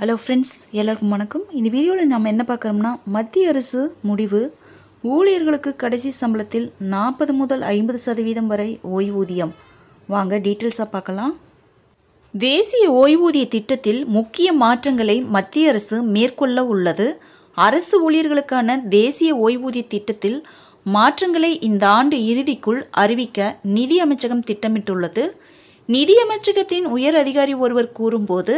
hello friends எல்லாருக்கும் வணக்கம் இந்த வீடியோவில் நம்ம என்ன பார்க்குறோம்னா மத்திய அரசு முடிவு ஊழியர்களுக்கு கடைசி சம்பளத்தில் நாற்பது முதல் ஐம்பது சதவீதம் வரை ஓய்வூதியம் வாங்க டீட்டெயில்ஸாக பார்க்கலாம் தேசிய ஓய்வூதிய திட்டத்தில் முக்கிய மாற்றங்களை மத்திய அரசு மேற்கொள்ள உள்ளது அரசு ஊழியர்களுக்கான தேசிய ஓய்வூதிய திட்டத்தில் மாற்றங்களை இந்த ஆண்டு இறுதிக்குள் அறிவிக்க நிதி அமைச்சகம் திட்டமிட்டுள்ளது நிதியமைச்சகத்தின் உயர் அதிகாரி ஒருவர் கூறும்போது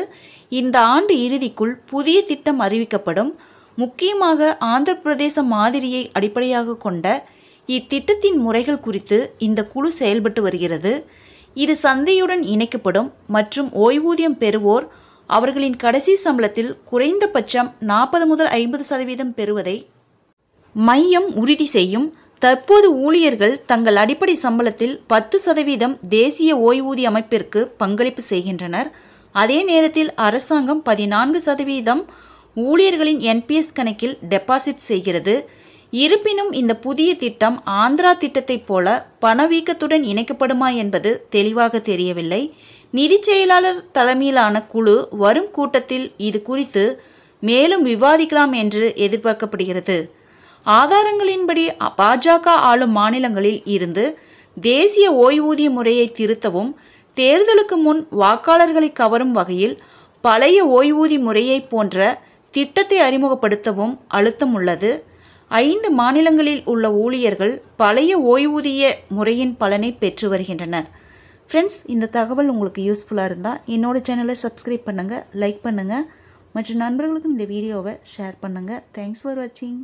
இந்த ஆண்டு இறுதிக்குள் புதிய திட்டம் அறிவிக்கப்படும் முக்கியமாக ஆந்திர பிரதேச மாதிரியை அடிப்படையாக கொண்ட இத்திட்டத்தின் முறைகள் குறித்து இந்த குழு செயல்பட்டு வருகிறது இது சந்தையுடன் இணைக்கப்படும் மற்றும் ஓய்வூதியம் பெறுவோர் அவர்களின் கடைசி சம்பளத்தில் குறைந்தபட்சம் நாற்பது முதல் ஐம்பது சதவீதம் பெறுவதை மையம் உறுதி செய்யும் தற்போது ஊழியர்கள் தங்கள் அடிப்படை சம்பளத்தில் பத்து சதவீதம் தேசிய ஓய்வூதிய அமைப்பிற்கு பங்களிப்பு செய்கின்றனர் அதே நேரத்தில் அரசாங்கம் பதினான்கு சதவீதம் ஊழியர்களின் என்பிஎஸ் கணக்கில் டெபாசிட் செய்கிறது இருப்பினும் இந்த புதிய திட்டம் ஆந்திரா திட்டத்தைப் போல பணவீக்கத்துடன் இணைக்கப்படுமா என்பது தெளிவாக தெரியவில்லை நிதி செயலாளர் தலைமையிலான குழு வரும் கூட்டத்தில் இது குறித்து மேலும் விவாதிக்கலாம் என்று எதிர்பார்க்கப்படுகிறது ஆதாரங்களின்படி பாஜக ஆளும் மாநிலங்களில் இருந்து தேசிய ஓய்வூதிய முறையை திருத்தவும் தேர்தலுக்கு முன் வாக்காளர்களை கவரும் வகையில் பழைய ஓய்வூதிய முறையை போன்ற திட்டத்தை அறிமுகப்படுத்தவும் அழுத்தம் உள்ளது ஐந்து மாநிலங்களில் உள்ள ஊழியர்கள் பழைய ஓய்வூதிய முறையின் பலனை பெற்று வருகின்றனர் ஃப்ரெண்ட்ஸ் இந்த தகவல் உங்களுக்கு யூஸ்ஃபுல்லாக இருந்தால் என்னோடய சேனலை சப்ஸ்கிரைப் பண்ணுங்கள் லைக் பண்ணுங்கள் மற்ற நண்பர்களுக்கும் இந்த வீடியோவை ஷேர் பண்ணுங்கள் தேங்க்ஸ் ஃபார் வாட்சிங்